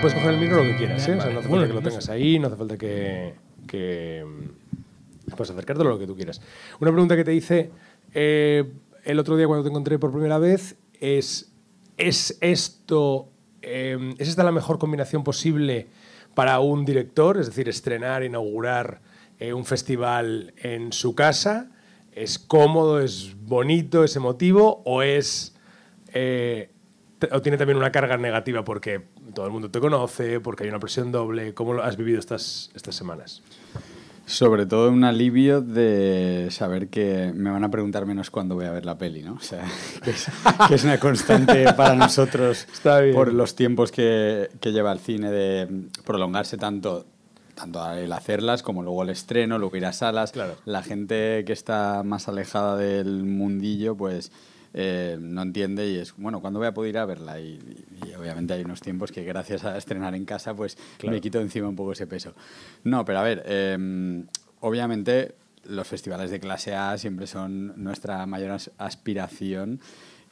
Puedes coger el micro lo que quieras, ¿eh? no hace falta que lo pues tengas ahí, no hace falta que... que mm, puedes acercarte a lo que tú quieras. Una pregunta que te hice eh, el otro día cuando te encontré por primera vez es, ¿es esto... Em, ¿Es esta la mejor combinación posible para un director? Es decir, estrenar, inaugurar eh, un festival en su casa. ¿Es cómodo, es bonito, es emotivo o es... Eh, o tiene también una carga negativa porque todo el mundo te conoce, porque hay una presión doble. ¿Cómo has vivido estas, estas semanas? Sobre todo un alivio de saber que me van a preguntar menos cuándo voy a ver la peli, ¿no? O sea, que es, una constante para nosotros por los tiempos que, que, lleva el cine de prolongarse tanto, tanto el hacerlas como luego el estreno, luego ir a salas. Claro. La gente que está más alejada del mundillo, pues eh, no entiende y es, bueno, ¿cuándo voy a poder ir a verla? Y, obviamente hay unos tiempos que gracias a estrenar en casa, pues me quito encima un poco ese peso. No, pero a ver, em, obviamente los festivales de clase A siempre son nuestra mayor aspiración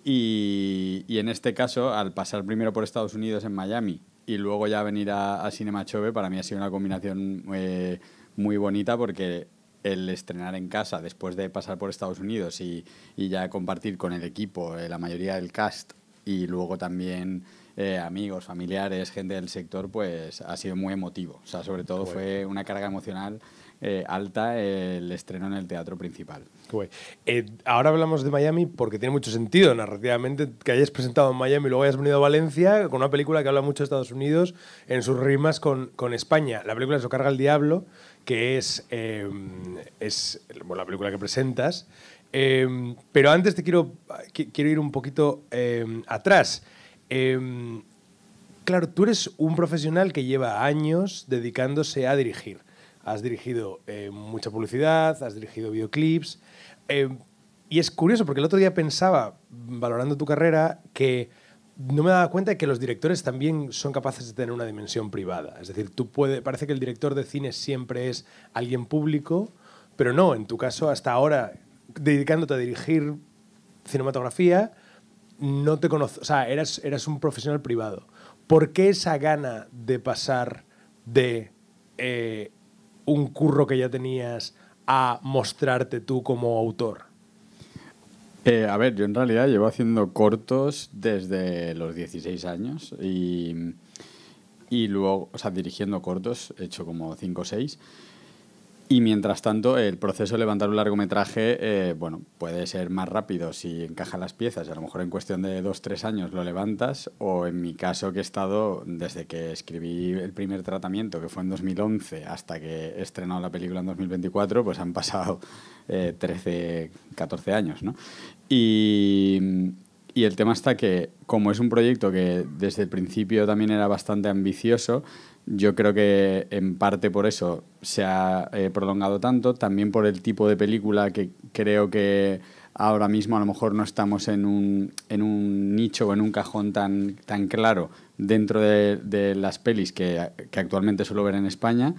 y, en este caso, al pasar primero por Estados Unidos en Miami y luego ya venir a, Cinema Chove, para mí ha sido una combinación... Eh, muy bonita porque el estrenar en casa después de pasar por Estados Unidos y, ya compartir con el equipo, eh, la mayoría del cast y luego también eh, amigos, familiares, gente del sector, pues ha sido muy emotivo. O sea, sobre todo fue una carga emocional eh, alta el estreno en el teatro principal. ahora hablamos de Miami porque tiene mucho sentido narrativamente que hayas presentado en Miami y luego hayas venido a Valencia con una película que habla mucho de Estados Unidos en sus rimas con, España. La película se Lo carga el diablo que es, em, es la película que presentas. Em, pero antes te quiero, quiero ir un poquito em, atrás. claro, tú eres un profesional que lleva años dedicándose a dirigir. Has dirigido mucha publicidad, has dirigido videoclips. y es curioso porque el otro día pensaba, valorando tu carrera, que no me daba cuenta de que los directores también son capaces de tener una dimensión privada. Es decir, tú puede, parece que el director de cine siempre es alguien público, pero no, en tu caso, hasta ahora, dedicándote a dirigir cinematografía, no te conoces, o sea, eras, un profesional privado. ¿Por qué esa gana de pasar de eh, un curro que ya tenías a mostrarte tú como autor? Eh, a ver, yo en realidad llevo haciendo cortos desde los 16 años y, y luego, o sea, dirigiendo cortos, he hecho como 5 o 6. Y mientras tanto, el proceso de levantar un largometraje, eh, bueno, puede ser más rápido si encajan las piezas. A lo mejor en cuestión de 2-3 años lo levantas, o en mi caso que he estado desde que escribí el primer tratamiento, que fue en 2011, hasta que he estrenado la película en 2024, pues han pasado 13, eh, 14 años, ¿no? Y, y el tema está que, como es un proyecto que desde el principio también era bastante ambicioso, yo creo que en parte por eso se ha eh, prolongado tanto, también por el tipo de película que creo que ahora mismo a lo mejor no estamos en un, nicho o en un cajón tan, tan claro dentro de, las pelis que, que actualmente suelo ver en España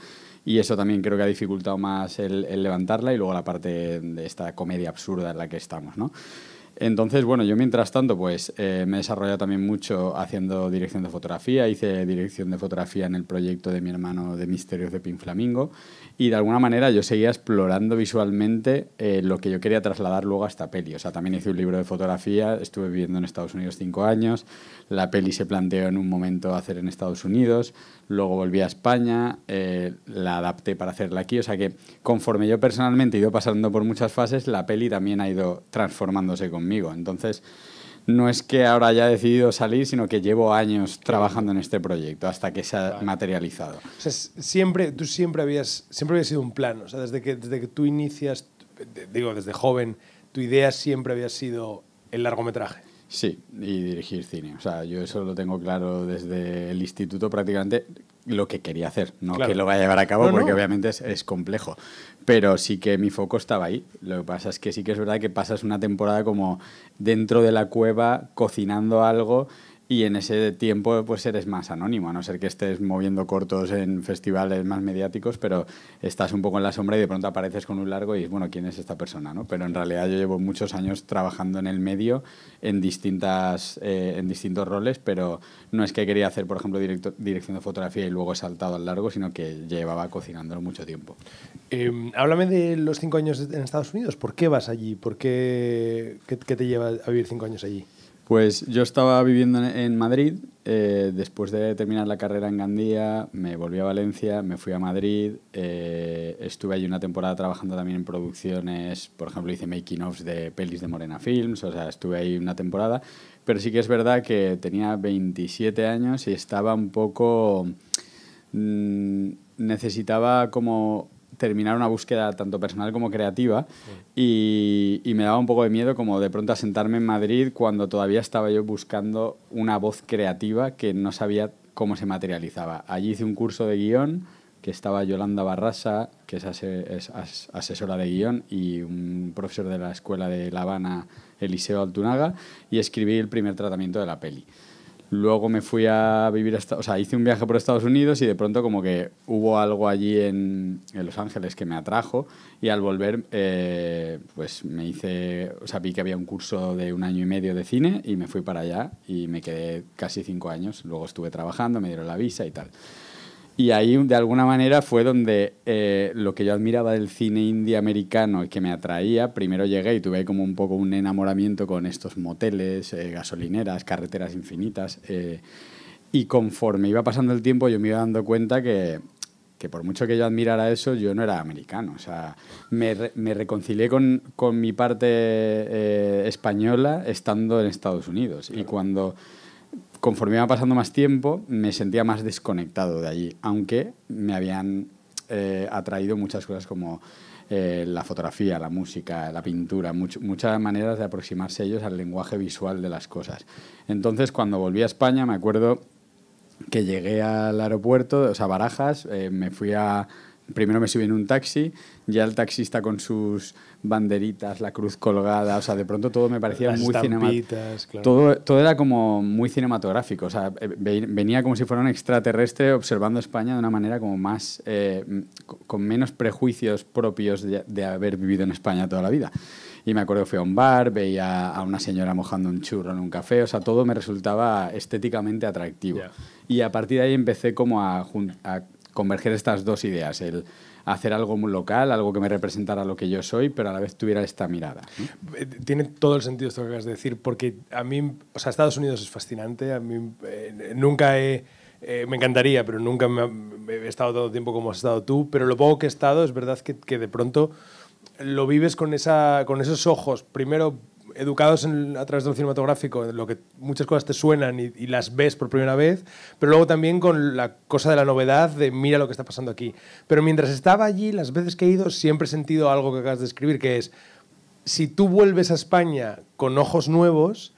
y eso también creo que ha dificultado más el, levantarla y luego la parte de esta comedia absurda en la que estamos, ¿no? Entonces, bueno, yo mientras tanto, pues eh, me he desarrollado también mucho haciendo dirección de fotografía. Hice dirección de fotografía en el proyecto de mi hermano de Misterios de Pin Flamingo y de alguna manera yo seguía explorando visualmente eh, lo que yo quería trasladar luego a esta peli. O sea, también hice un libro de fotografía, estuve viviendo en Estados Unidos cinco años, la peli se planteó en un momento hacer en Estados Unidos, luego volví a España, eh, la adapté para hacerla aquí. O sea que conforme yo personalmente he ido pasando por muchas fases, la peli también ha ido transformándose conmigo. Entonces, no es que ahora haya decidido salir, sino que llevo años trabajando en este proyecto hasta que se ha materializado. O sea, siempre, tú siempre habías, siempre había sido un plan, o sea, desde que, desde que tú inicias, digo, desde joven, tu idea siempre había sido el largometraje. Sí, y dirigir cine. O sea, yo eso lo tengo claro desde el instituto prácticamente lo que quería hacer, no que lo vaya a llevar a cabo, porque obviamente es, complejo. Pero sí que mi foco estaba ahí. Lo que pasa es que sí que es verdad que pasas una temporada como dentro de la cueva, cocinando algo y en ese tiempo pues eres más anónimo, a no ser que estés moviendo cortos en festivales más mediáticos, pero estás un poco en la sombra y de pronto apareces con un largo y bueno, ¿quién es esta persona? ¿no? Pero en realidad yo llevo muchos años trabajando en el medio en, distintas, eh, en distintos roles, pero no es que quería hacer, por ejemplo, dirección de fotografía y luego he saltado al largo, sino que llevaba cocinándolo mucho tiempo. Em, háblame de los cinco años en Estados Unidos. ¿Por qué vas allí? ¿Por qué, qué te lleva a vivir cinco años allí? Pues yo estaba viviendo en Madrid, eh, después de terminar la carrera en Gandía, me volví a Valencia, me fui a Madrid, eh, estuve allí una temporada trabajando también en producciones, por ejemplo hice making offs de pelis de Morena Films, o sea, estuve ahí una temporada, pero sí que es verdad que tenía 27 años y estaba un poco... Mm, necesitaba como terminar una búsqueda tanto personal como creativa y, me daba un poco de miedo como de pronto asentarme en Madrid cuando todavía estaba yo buscando una voz creativa que no sabía cómo se materializaba. Allí hice un curso de guión que estaba Yolanda Barrasa, que es, asesora de guión, y un profesor de la Escuela de La Habana, Eliseo Altunaga, y escribí el primer tratamiento de la peli. Luego me fui a vivir, o sea, hice un viaje por Estados Unidos y de pronto como que hubo algo allí en, Los Ángeles que me atrajo y al volver eh, pues me hice, o sea, vi que había un curso de un año y medio de cine y me fui para allá y me quedé casi cinco años. Luego estuve trabajando, me dieron la visa y tal. Y ahí, de alguna manera, fue donde eh, lo que yo admiraba del cine indie americano y que me atraía, primero llegué y tuve como un poco un enamoramiento con estos moteles, eh, gasolineras, carreteras infinitas. Eh, y conforme iba pasando el tiempo, yo me iba dando cuenta que, por mucho que yo admirara eso, yo no era americano. O sea, me, reconcilié con, mi parte española estando en Estados Unidos. Y cuando conforme iba pasando más tiempo, me sentía más desconectado de allí, aunque me habían eh, atraído muchas cosas como eh, la fotografía, la música, la pintura, muchas maneras de aproximarse ellos al lenguaje visual de las cosas. Entonces, cuando volví a España, me acuerdo que llegué al aeropuerto, o sea, Barajas, eh, me fui a, primero me subí en un taxi, ya el taxista con sus banderitas, la cruz colgada, o sea, de pronto todo me parecía muy cinematográfico. Todo, todo era como muy cinematográfico, o sea, eh, venía como si fuera un extraterrestre observando España de una manera como más, eh, con menos prejuicios propios de, haber vivido en España toda la vida. Y me acuerdo que fui a un bar, veía a una señora mojando un churro en un café, o sea, todo me resultaba estéticamente atractivo. Y a partir de ahí empecé como a converger estas dos ideas, el hacer algo muy local, algo que me representara lo que yo soy, pero a la vez tuviera esta mirada. Eh, tiene todo el sentido esto que acabas de decir, porque a mí, o sea, Estados Unidos es fascinante, a mí eh, nunca he... Eh, me encantaría, pero nunca he estado tanto tiempo como has estado tú, pero lo poco que he estado es verdad que, de pronto lo vives con, esa, con esos ojos, primero educados a través del cinematográfico, en lo que muchas cosas te suenan y, las ves por primera vez, pero luego también con la cosa de la novedad de mira lo que está pasando aquí. Pero mientras estaba allí, las veces que he ido, siempre he sentido algo que acabas de escribir, que es, si tú vuelves a España con ojos nuevos,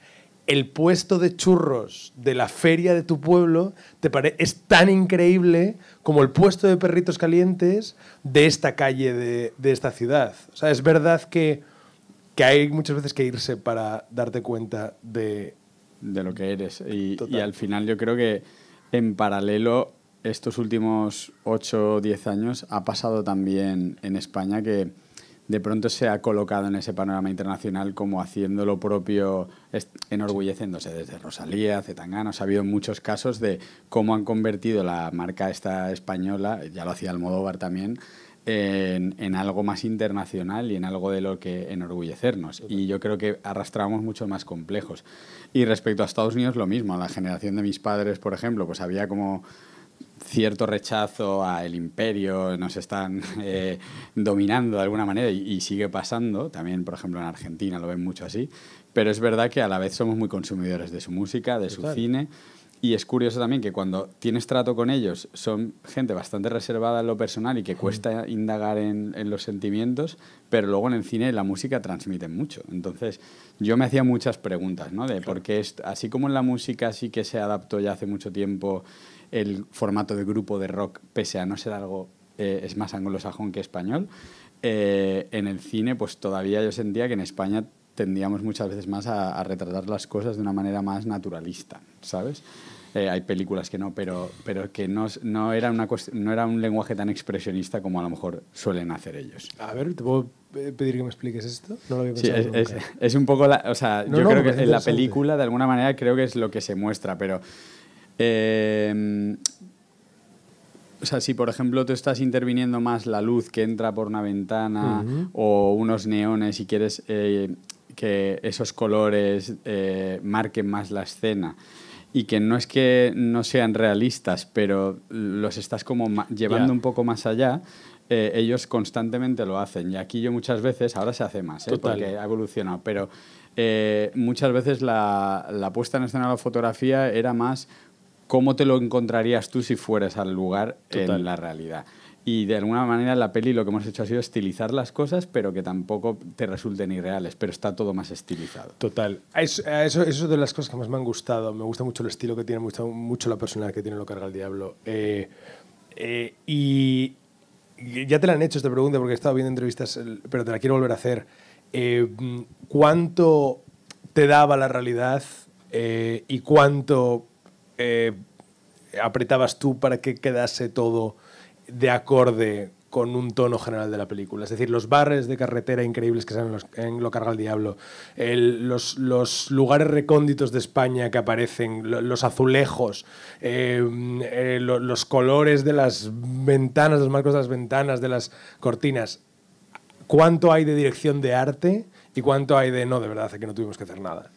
el puesto de churros de la feria de tu pueblo te es tan increíble como el puesto de perritos calientes de esta calle de, de esta ciudad. O sea, es verdad que que hay muchas veces que irse para darte cuenta de... lo que eres. Y, al final yo creo que en paralelo estos últimos 8 o 10 años ha pasado también en España que de pronto se ha colocado en ese panorama internacional como haciendo lo propio, enorgulleciéndose desde Rosalía, Zetangana. O ha habido muchos casos de cómo han convertido la marca esta española, ya lo hacía Almodóvar también, en, algo más internacional y en algo de lo que enorgullecernos. Y yo creo que arrastramos mucho más complejos. Y respecto a Estados Unidos, lo mismo. La generación de mis padres, por ejemplo, pues había como cierto rechazo al imperio, nos están eh, dominando de alguna manera y, sigue pasando. También, por ejemplo, en Argentina lo ven mucho así. Pero es verdad que a la vez somos muy consumidores de su música, de su cine y es curioso también que cuando tienes trato con ellos, son gente bastante reservada en lo personal y que cuesta indagar en, los sentimientos, pero luego en el cine la música transmite mucho. Entonces, yo me hacía muchas preguntas, ¿no? De por qué, así como en la música sí que se adaptó ya hace mucho tiempo el formato de grupo de rock, pese a no ser algo, eh, es más anglosajón que español, eh, en el cine, pues todavía yo sentía que en España tendíamos muchas veces más a, retratar las cosas de una manera más naturalista, ¿sabes? Eh, hay películas que no, pero, pero que no, no, era una no era un lenguaje tan expresionista como a lo mejor suelen hacer ellos. A ver, ¿te puedo pedir que me expliques esto? No lo había pensado. Sí, es, un poco la. O sea, yo creo que en la película, de alguna manera, creo que es lo que se muestra, pero. Em, o sea, si por ejemplo tú estás interviniendo más la luz que entra por una ventana o unos neones y quieres eh, que esos colores eh, marquen más la escena y que no es que no sean realistas, pero los estás como llevando un poco más allá, eh, ellos constantemente lo hacen. Y aquí yo muchas veces, ahora se hace más, eh, porque ha evolucionado, pero muchas veces la, la, puesta en escena de la fotografía era más cómo te lo encontrarías tú si fueras al lugar en la realidad y de alguna manera la peli lo que hemos hecho ha sido estilizar las cosas, pero que tampoco te resulten irreales, pero está todo más estilizado. Total. Eso, eso, eso es de las cosas que más me han gustado. Me gusta mucho el estilo que tiene, me mucho la personalidad que tiene Lo Carga el Diablo. Eh, eh, y ya te la han hecho esta pregunta porque he estado viendo entrevistas, pero te la quiero volver a hacer. Eh, ¿Cuánto te daba la realidad y cuánto apretabas tú para que quedase todo? de acorde con un tono general de la película. Es decir, los barres de carretera increíbles que salen en Lo carga el diablo, los, lugares recónditos de España que aparecen, los azulejos, em, eh, los colores de las ventanas, los marcos de las ventanas, de las cortinas. ¿Cuánto hay de dirección de arte y cuánto hay de no, de verdad, que no tuvimos que hacer nada?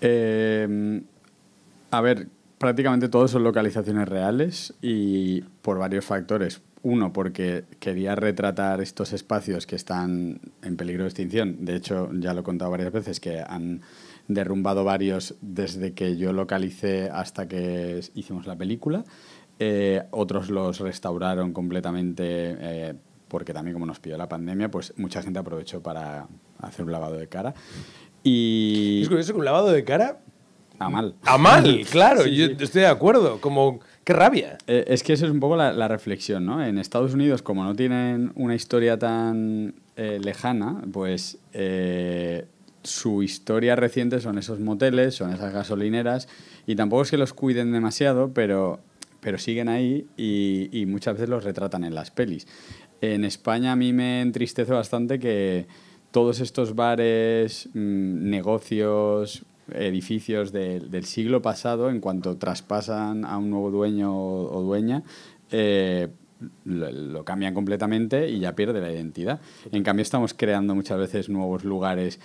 Em, a ver, prácticamente todos son localizaciones reales y por varios factores. Uno, porque quería retratar estos espacios que están en peligro de extinción. De hecho, ya lo he contado varias veces, que han derrumbado varios desde que yo localicé hasta que hicimos la película. Eh, otros los restauraron completamente eh, porque también como nos pidió la pandemia, pues mucha gente aprovechó para hacer un lavado de cara. Y... Es curioso que un lavado de cara a mal. A mal, claro, yo estoy de acuerdo. Como, qué rabia. Eh, es que eso es un poco la, reflexión, ¿no? En Estados Unidos, como no tienen una historia tan eh, lejana, pues eh, su historia reciente son esos moteles, son esas gasolineras, y tampoco es que los cuiden demasiado, pero, pero siguen ahí y, muchas veces los retratan en las pelis. En España a mí me entristece bastante que todos estos bares, mm, negocios, edificios del siglo pasado, en cuanto traspasan a un nuevo dueño o, dueña, eh, lo, lo, cambian completamente y ya pierde la identidad. En cambio, estamos creando muchas veces nuevos lugares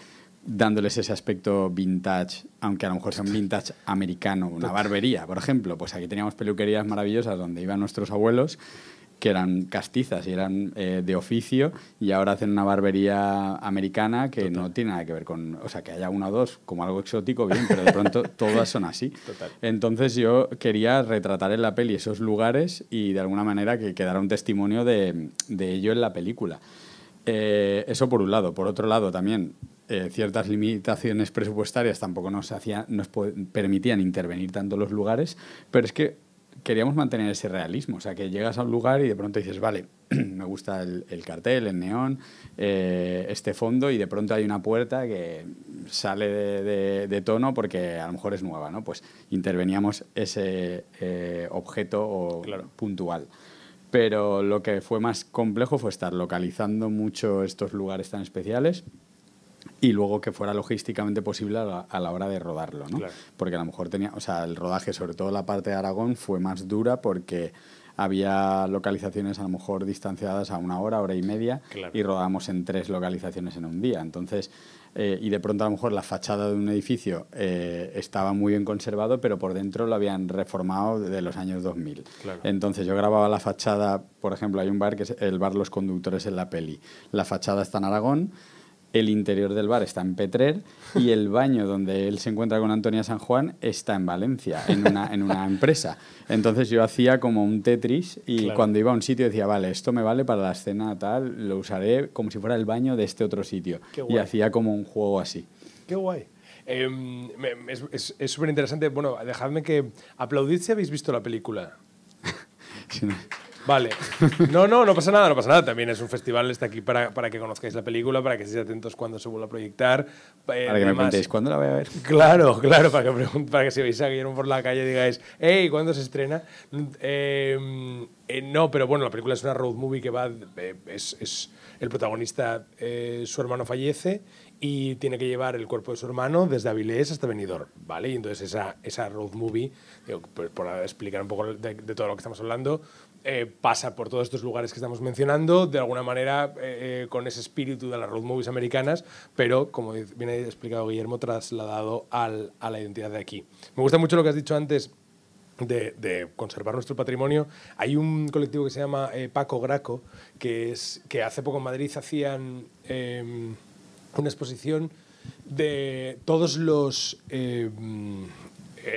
dándoles ese aspecto vintage, aunque a lo mejor sea un vintage americano, una barbería, por ejemplo. Pues aquí teníamos peluquerías maravillosas donde iban nuestros abuelos que eran castizas y eran eh, de oficio y ahora hacen una barbería americana que no tiene nada que ver con, o sea, que haya uno o dos como algo exótico, bien, pero de pronto todas son así. Entonces yo quería retratar en la peli esos lugares y de alguna manera que quedara un testimonio de, de ello en la película. Eh, eso por un lado. Por otro lado también eh, ciertas limitaciones presupuestarias tampoco nos, nos permitían intervenir tanto los lugares, pero es que queríamos mantener ese realismo, o sea, que llegas a un lugar y de pronto dices, vale, me gusta el, cartel, el neón, eh, este fondo, y de pronto hay una puerta que sale de, tono porque a lo mejor es nueva, ¿no? Pues interveníamos ese eh, objeto o puntual. Pero lo que fue más complejo fue estar localizando mucho estos lugares tan especiales y luego que fuera logísticamente posible a la, hora de rodarlo, Porque a lo mejor tenía, o sea, el rodaje, sobre todo la parte de Aragón, fue más dura porque había localizaciones a lo mejor distanciadas a una hora, hora y media, y rodábamos en tres localizaciones en un día. Entonces, eh, y de pronto a lo mejor la fachada de un edificio eh, estaba muy bien conservado, pero por dentro lo habían reformado de los años 2000. Entonces yo grababa la fachada, por ejemplo, hay un bar que es el bar Los Conductores en la peli. La fachada está en Aragón el interior del bar está en Petrer y el baño donde él se encuentra con Antonia San Juan está en Valencia, en una, empresa. Entonces yo hacía como un Tetris y cuando iba a un sitio decía, vale, esto me vale para la escena tal, lo usaré como si fuera el baño de este otro sitio. Y hacía como un juego así. Qué guay. Em, es súper interesante. Bueno, dejadme que aplaudid si habéis visto la película. Vale. No, no, no pasa nada, no pasa nada. También es un festival, está aquí para, que conozcáis la película, para que estéis atentos cuando se vuelva a proyectar. para que eh, me preguntéis, ¿cuándo la voy a ver? Claro, claro, para que, para que si veis a Guillermo por la calle digáis, hey, ¿cuándo se estrena? Em, eh, no, pero bueno, la película es una road movie que va, eh, es, el protagonista, su hermano fallece y tiene que llevar el cuerpo de su hermano desde Avilés hasta Benidorm, ¿vale? Y entonces esa, esa road movie, digo, pues, por, explicar un poco de, todo lo que estamos hablando, eh, pasa por todos estos lugares que estamos mencionando, de alguna manera eh, eh, con ese espíritu de las road movies americanas, pero como bien ha explicado Guillermo, trasladado a la identidad de aquí. Me gusta mucho lo que has dicho antes de, conservar nuestro patrimonio. Hay un colectivo que se llama Paco Graco, que, es, que hace poco en Madrid hacían em, una exposición de todos los em,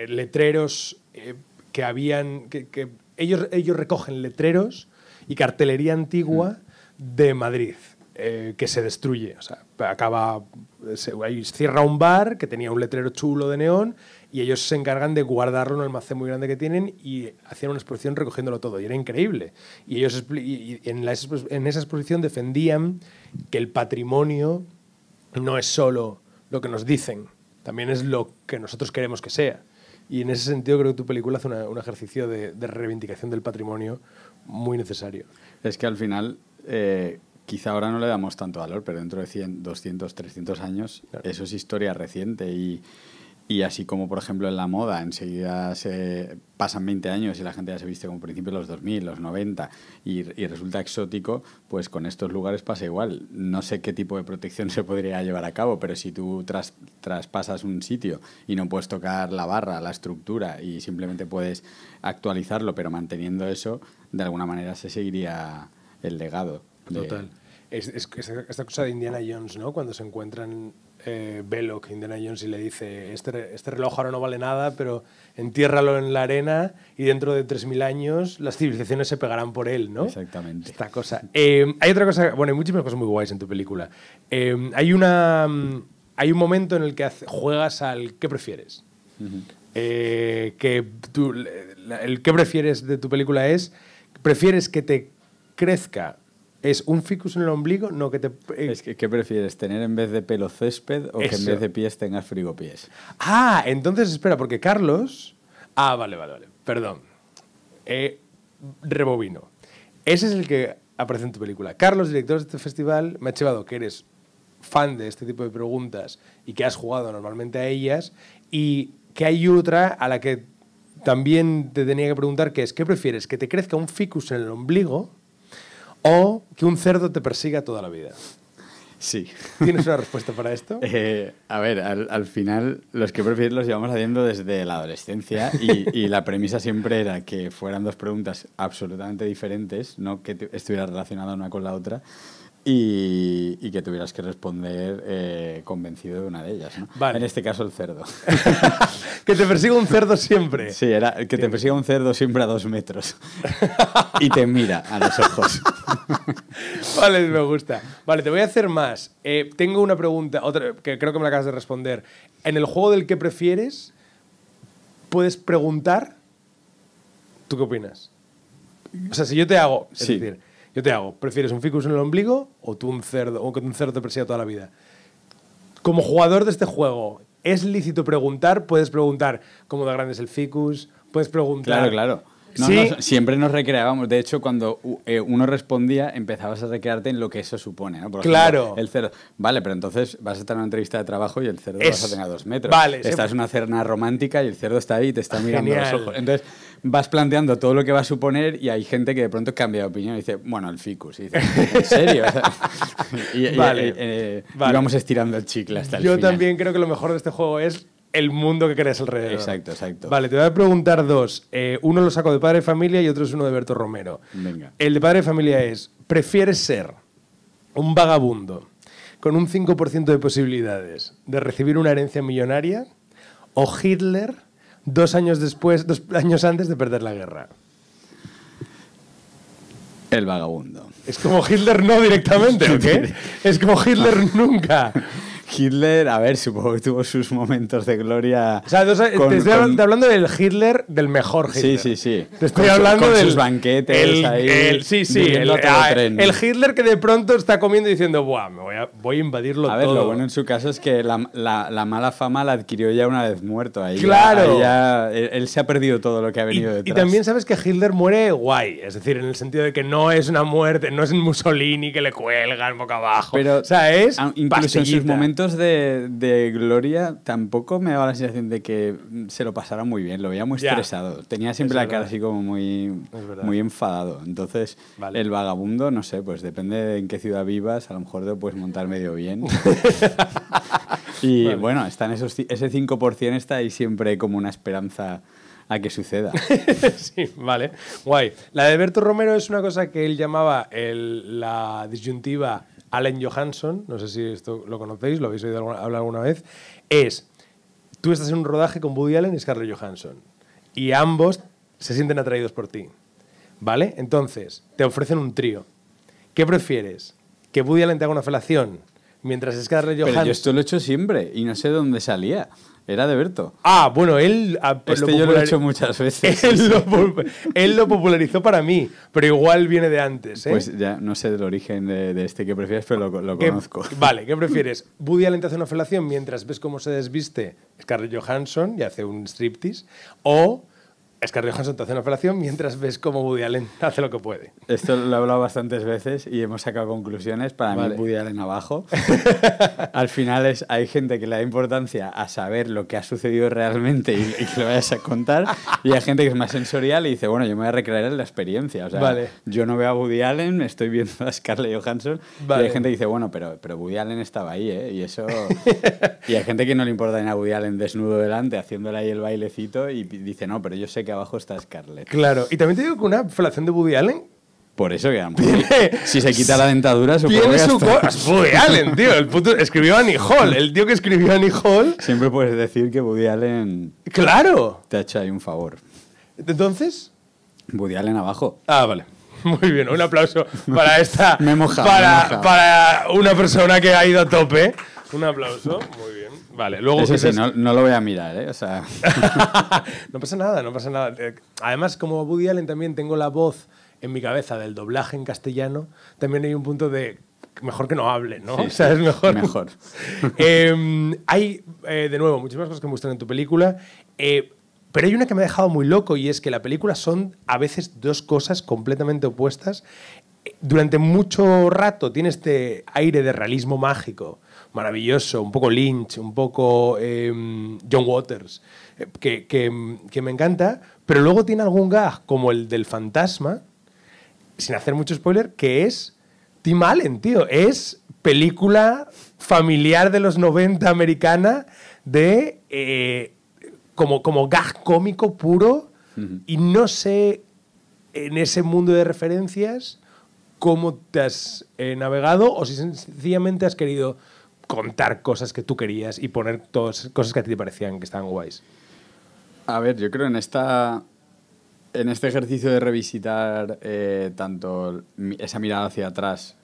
letreros que habían, que ellos, ellos recogen letreros y cartelería antigua de Madrid. Eh, que se destruye. O sea, acaba. Se, cierra un bar que tenía un letrero chulo de neón y ellos se encargan de guardarlo en un almacén muy grande que tienen y hacían una exposición recogiéndolo todo. Y era increíble. Y ellos en esa exposición defendían que el patrimonio no es solo lo que nos dicen, también es lo que nosotros queremos que sea. Y en ese sentido creo que tu película hace un ejercicio de, reivindicación del patrimonio muy necesario. Es que al final, eh, quizá ahora no le damos tanto valor, pero dentro de 100, 200, 300 años, eso es historia reciente y y así como, por ejemplo, en la moda, enseguida se pasan 20 años y la gente ya se viste como principios los 2000, los 90, y, resulta exótico, pues con estos lugares pasa igual. No sé qué tipo de protección se podría llevar a cabo, pero si tú traspasas un sitio y no puedes tocar la barra, la estructura, y simplemente puedes actualizarlo, pero manteniendo eso, de alguna manera se seguiría el legado. Total. Es, es, esta cosa de Indiana Jones, ¿no? Cuando se encuentran eh, que Indiana Jones, y le dice, este, este, reloj ahora no vale nada, pero entiérralo en la arena y dentro de 3.000 años las civilizaciones se pegarán por él, ¿no? Exactamente. Esta cosa. Em, hay otra cosa, bueno, hay muchísimas cosas muy guays en tu película. Em, mm, hay, un momento en el que juegas al ¿qué prefieres? Eh, que el ¿qué prefieres de tu película es, ¿prefieres que te crezca ¿Es un ficus en el ombligo? No, que te... Eh, es que, ¿Qué prefieres, tener en vez de pelo césped o que en vez de pies tengas frigopies? Ah, entonces espera, porque Carlos... Ah, vale, vale, vale. Perdón. Eh, rebobino. Ese es el que aparece en tu película. Carlos, director de este festival, me ha llevado que eres fan de este tipo de preguntas y que has jugado normalmente a ellas y que hay otra a la que también te tenía que preguntar que es ¿qué prefieres? ¿Que te crezca un ficus en el ombligo? o que un cerdo te persiga toda la vida. Sí. ¿Tienes una respuesta para esto? Eh, a ver, al, final, los que prefiero los llevamos haciendo desde la adolescencia y, la premisa siempre era que fueran dos preguntas absolutamente diferentes, no que estuvieran relacionadas una con la otra, y, que tuvieras que responder eh, convencido de una de ellas. ¿no? En este caso, el cerdo. que te persiga un cerdo siempre. Sí, era que te persiga un cerdo siempre a dos metros y te mira a los ojos. vale, me gusta. Vale, te voy a hacer más. Eh, tengo una pregunta, otra, que creo que me la acabas de responder. En el juego del que prefieres, puedes preguntar. ¿Tú qué opinas? O sea, si yo te hago, yo te hago, ¿prefieres un ficus en el ombligo o tú un cerdo, o que un cerdo te persiga toda la vida? Como jugador de este juego, ¿es lícito preguntar? Puedes preguntar cómo da grandes el ficus, puedes preguntar... Claro, claro. siempre nos recreábamos. De hecho, cuando eh, uno respondía, empezabas a recrearte en lo que eso supone. claro. el cerdo. Vale, pero entonces vas a estar en una entrevista de trabajo y el cerdo vas a tener a dos metros. Vale. Estás en una cerna romántica y el cerdo está ahí y te está mirando los ojos. Entonces, vas planteando todo lo que va a suponer y hay gente que de pronto cambia de opinión y dice, bueno, el ficus. ¿en serio? Eh, eh, vamos estirando el chicle hasta el Yo también creo que lo mejor de este juego es el mundo que crees alrededor. Exacto, exacto. Vale, te voy a preguntar dos. Eh, uno lo saco de Padre Familia y otro es uno de Berto Romero. Venga. El de Padre Familia es, ¿prefieres ser un vagabundo con un 5% de posibilidades de recibir una herencia millonaria o Hitler dos años después, dos años antes de perder la guerra. El vagabundo. Es como Hitler no directamente, Es como Hitler ah. nunca. Hitler, a ver, supongo que tuvo sus momentos de gloria. O sea, eh, te estoy hablando del Hitler, del mejor Hitler. Sí, sí, sí. Te estoy hablando de sus banquetes el, ahí. El, sí, sí. El, ah, el, Hitler que de pronto está comiendo diciendo, ¡buah! Me voy a, voy a invadirlo todo. A ver, lo bueno en su caso es que la, mala fama la adquirió ya una vez muerto. Ahí claro. Ya, él, se ha perdido todo lo que ha venido detrás. Y también sabes que Hitler muere guay. Es decir, en el sentido de que no es una muerte, no es un Mussolini que le cuelgan boca abajo. Pero, o sea, es. Incluso en sus momentos de, Gloria tampoco me daba la sensación de que se lo pasara muy bien, lo veía muy estresado. Tenía siempre la cara así como muy, muy enfadado. Entonces, el vagabundo, no sé, pues depende en qué ciudad vivas, a lo mejor te puedes montar medio bien. y bueno, están esos, ese 5% está ahí siempre como una esperanza a que suceda. sí, vale, guay. La de Berto Romero es una cosa que él llamaba el, la disyuntiva Allen Johansson, no sé si esto lo conocéis, lo habéis oído hablar alguna vez, es, tú estás en un rodaje con Woody Allen y Scarlett Johansson, y ambos se sienten atraídos por ti, ¿vale? Entonces, te ofrecen un trío. ¿Qué prefieres? ¿Que Woody Allen te haga una felación mientras Scarlett Johansson... yo esto lo he hecho siempre y no sé dónde salía. Era de Berto. Ah, bueno, él. Ah, este lo yo lo he hecho muchas veces. Él lo, popularizó para mí, pero igual viene de antes. ¿eh? Pues ya no sé del origen de, este que prefieres, pero lo, conozco. Vale, ¿qué prefieres? ¿Buddy Allen hace una felación mientras ves cómo se desviste Scarlett Johansson y hace un striptease? ¿O.? Es Johansson te hace la operación mientras ves cómo Woody Allen hace lo que puede. Esto lo he hablado bastantes veces y hemos sacado conclusiones. Para mí, Woody Allen abajo. Al final es, hay gente que le da importancia a saber lo que ha sucedido realmente y, que lo vayas a contar. Y hay gente que es más sensorial y dice, bueno, yo me voy a recrear en la experiencia. O sea, yo no veo a Woody Allen, estoy viendo a Scarlett Johansson. Y hay gente que dice, bueno, pero, pero Woody Allen estaba ahí, ¿eh? Y eso... y hay gente que no le importa ni a Woody Allen desnudo delante, haciéndole ahí el bailecito y dice, no, pero yo sé que abajo está Scarlett. Claro, y también te digo que una flación de Woody Allen por eso que Si se quita la dentadura, Tiene su Es Allen, tío. El escribió Annie Hall. El tío que escribió a Hall. Siempre puedes decir que Woody Allen. ¡Claro! Te ha hecho ahí un favor. Entonces. Woody Allen abajo. Ah, vale. Muy bien, un aplauso para esta. me para, para una persona que ha ido a tope. Un aplauso. Muy bien. Vale, luego no, lo voy a mirar, ¿eh? O sea... no pasa nada, no pasa nada. Además, como Woody Allen también tengo la voz en mi cabeza del doblaje en castellano, también hay un punto de mejor que no hable, ¿no? es mejor. Mejor. Em, hay, eh, de nuevo, muchísimas cosas que me gustan en tu película. Eh, pero hay una que me ha dejado muy loco y es que la película son a veces dos cosas completamente opuestas. Eh, durante mucho rato tiene este aire de realismo mágico maravilloso, un poco Lynch, un poco em, John Waters, eh, que, que, me encanta, pero luego tiene algún gag como el del fantasma, sin hacer mucho spoiler, que es Tim Allen, tío. Es película familiar de los 90 americana de eh, como, como gag cómico puro y no sé en ese mundo de referencias cómo te has eh, navegado o si sencillamente has querido contar cosas que tú querías y poner todas cosas que a ti te parecían que estaban guays? A ver, yo creo en esta en este ejercicio de revisitar eh, tanto esa mirada hacia atrás,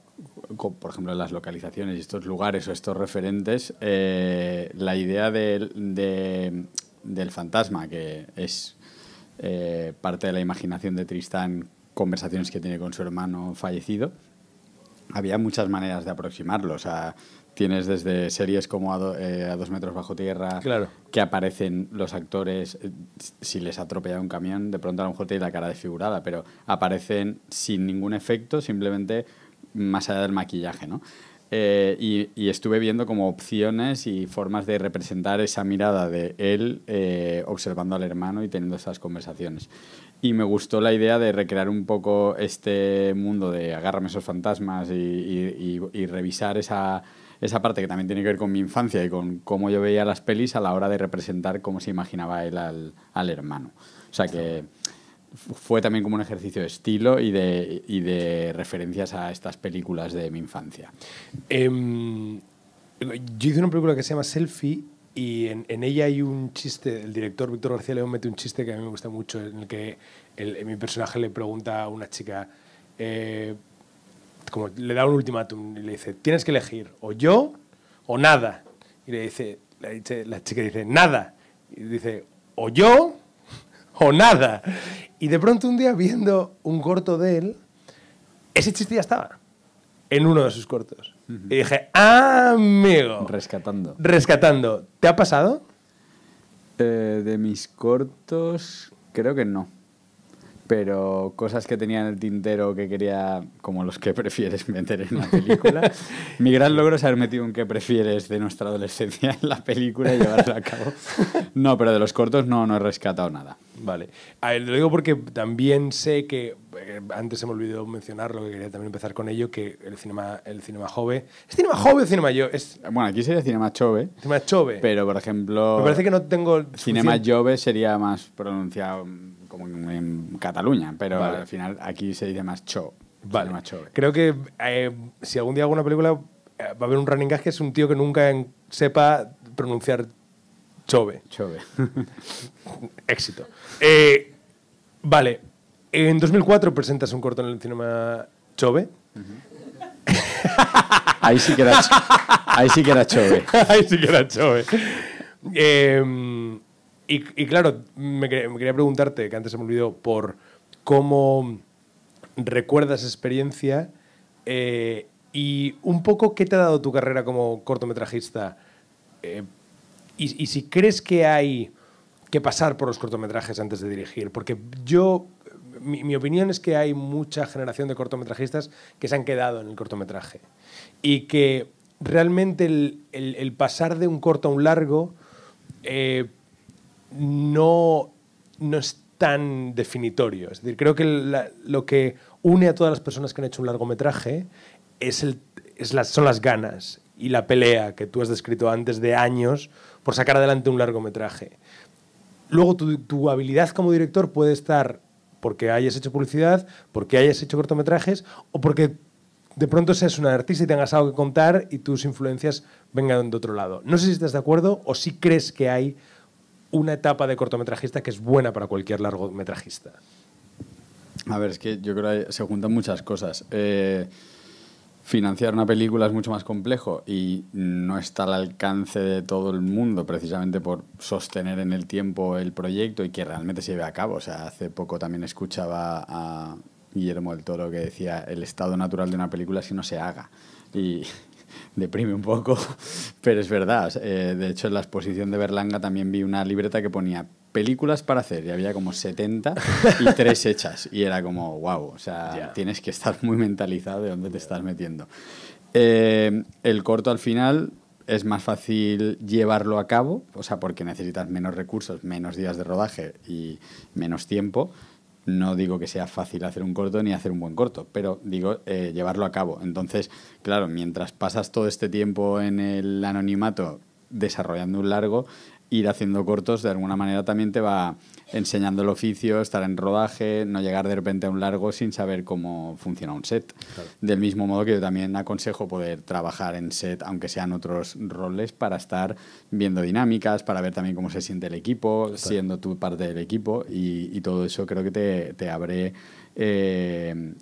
por ejemplo, las localizaciones y estos lugares o estos referentes, eh, la idea del del fantasma, que es eh, parte de la imaginación de Tristán, conversaciones que tiene con su hermano fallecido, había muchas maneras de aproximarlo. O sea, tienes desde series como a, eh, dos metros bajo tierra, que aparecen los actores, eh, si les ha un camión, de pronto a lo mejor tiene la cara desfigurada, pero aparecen sin ningún efecto, simplemente más allá del maquillaje, ¿no? Eh, y, estuve viendo como opciones y formas de representar esa mirada de él observando al hermano y teniendo esas conversaciones. Y me gustó la idea de recrear un poco este mundo de agárrame esos fantasmas y revisar esa, esa parte que también tiene que ver con mi infancia y con cómo yo veía las pelis a la hora de representar cómo se imaginaba él al, hermano. O sea que fue también como un ejercicio de estilo y de, de referencias a estas películas de mi infancia. Em, yo hice una película que se llama Selfie y en, ella hay un chiste, el director Víctor García León mete un chiste que a mí me gusta mucho, en el que mi personaje le pregunta a una chica, eh, como le da un ultimátum y le dice, tienes que elegir o yo o nada. Y le dice, la, chica dice, nada. Y dice, o yo o nada. Y de pronto un día viendo un corto de él, ese chiste ya estaba en uno de sus cortos. Y dije, amigo. Rescatando. Rescatando. ¿Te ha pasado? Eh, de mis cortos, creo que no pero cosas que tenía en el tintero que quería, como los que prefieres meter en la película. Mi gran logro es haber metido un que prefieres de nuestra adolescencia en la película y llevarlo a cabo. No, pero de los cortos no, no he rescatado nada. Vale. lo digo porque también sé que, eh, antes se me olvidó mencionarlo, que quería también empezar con ello, que el cinema, el cinema jove... ¿Es cinema jove o cinema yo? Bueno, aquí sería cinema chove. Cinema chove. Pero, por ejemplo... Me parece que no tengo... Cinema jove sería más pronunciado en, Cataluña, pero al final aquí se dice más Chove. Creo que eh, si algún día hago una película eh, va a haber un running gag que es un tío que nunca sepa pronunciar chove. Chove. Éxito. Eh, vale. En 2004 presentas un corto en el cinema Chove. ahí sí que era, ahí sí que era Chove. ahí sí que era Chove. Eh, y, claro, me, quería preguntarte, que antes se me olvidó, por cómo recuerdas experiencia eh, y un poco qué te ha dado tu carrera como cortometrajista. Eh, y, si crees que hay que pasar por los cortometrajes antes de dirigir, porque yo, mi, opinión es que hay mucha generación de cortometrajistas que se han quedado en el cortometraje y que realmente el, pasar de un corto a un largo eh, no, no es tan definitorio. Es decir, creo que lo que une a todas las personas que han hecho un largometraje es las, son las ganas y la pelea que tú has descrito antes de años por sacar adelante un largometraje. Luego tu, tu habilidad como director puede estar porque hayas hecho publicidad, porque hayas hecho cortometrajes o porque de pronto seas una artista y tengas algo que contar y tus influencias vengan de otro lado. No sé si estás de acuerdo o si crees que hay una etapa de cortometrajista que es buena para cualquier largometrajista? A ver, es que yo creo que se juntan muchas cosas. Eh, financiar una película es mucho más complejo y no está al alcance de todo el mundo, precisamente por sostener en el tiempo el proyecto y que realmente se lleve a cabo. O sea, hace poco también escuchaba a Guillermo del Toro que decía: el estado natural de una película es si no se haga. Y deprime un poco, pero es verdad. Eh, de hecho, en la exposición de Berlanga también vi una libreta que ponía películas para hacer y había como 70 y tres hechas. Y era como, wow, o sea, tienes que estar muy mentalizado de dónde te estás metiendo. Eh, el corto al final es más fácil llevarlo a cabo, o sea, porque necesitas menos recursos, menos días de rodaje y menos tiempo no digo que sea fácil hacer un corto ni hacer un buen corto, pero digo eh, llevarlo a cabo. Entonces, claro, mientras pasas todo este tiempo en el anonimato desarrollando un largo, ir haciendo cortos de alguna manera también te va enseñando el oficio, estar en rodaje, no llegar de repente a un largo sin saber cómo funciona un set. Del mismo modo que yo también aconsejo poder trabajar en set, aunque sean otros roles, para estar viendo dinámicas, para ver también cómo se siente el equipo, siendo tú parte del equipo y, todo eso creo que te, abre eh,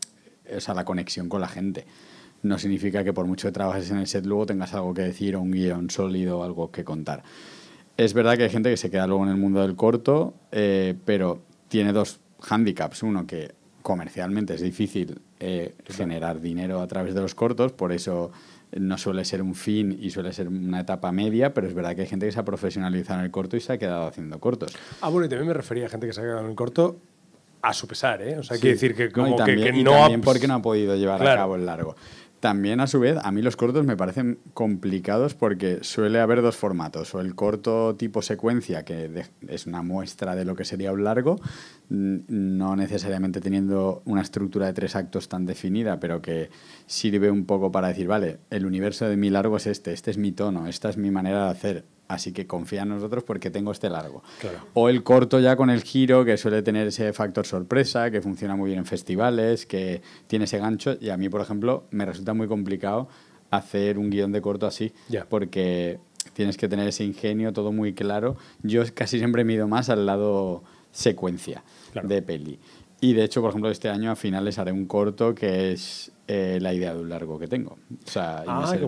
la conexión con la gente no significa que por mucho que trabajes en el set luego tengas algo que decir o un guión sólido o algo que contar. Es verdad que hay gente que se queda luego en el mundo del corto, eh, pero tiene dos handicaps. Uno, que comercialmente es difícil eh, generar dinero a través de los cortos, por eso eh, no suele ser un fin y suele ser una etapa media, pero es verdad que hay gente que se ha profesionalizado en el corto y se ha quedado haciendo cortos. Ah, bueno, y también me refería a gente que se ha quedado en el corto a su pesar, ¿eh? O sea, hay que decir que no, Y porque no ha podido llevar a cabo el largo. También, a su vez, a mí los cortos me parecen complicados porque suele haber dos formatos. O el corto tipo secuencia, que es una muestra de lo que sería un largo, no necesariamente teniendo una estructura de tres actos tan definida, pero que sirve un poco para decir, vale, el universo de mi largo es este, este es mi tono, esta es mi manera de hacer, así que confía en nosotros porque tengo este largo. O el corto ya con el giro, que suele tener ese factor sorpresa, que funciona muy bien en festivales, que tiene ese gancho, y a mí, por ejemplo, me resulta muy complicado hacer un guión de corto así, porque tienes que tener ese ingenio, todo muy claro. Yo casi siempre mido más al lado secuencia de peli. Y de hecho, por ejemplo, este año a finales haré un corto que es eh, la idea de un largo que tengo. O sea, ah, me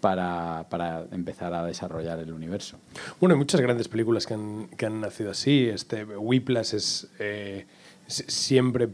para, empezar a desarrollar el universo. Bueno, hay muchas grandes películas que han, nacido así. Este, Whiplash es eh, siempre,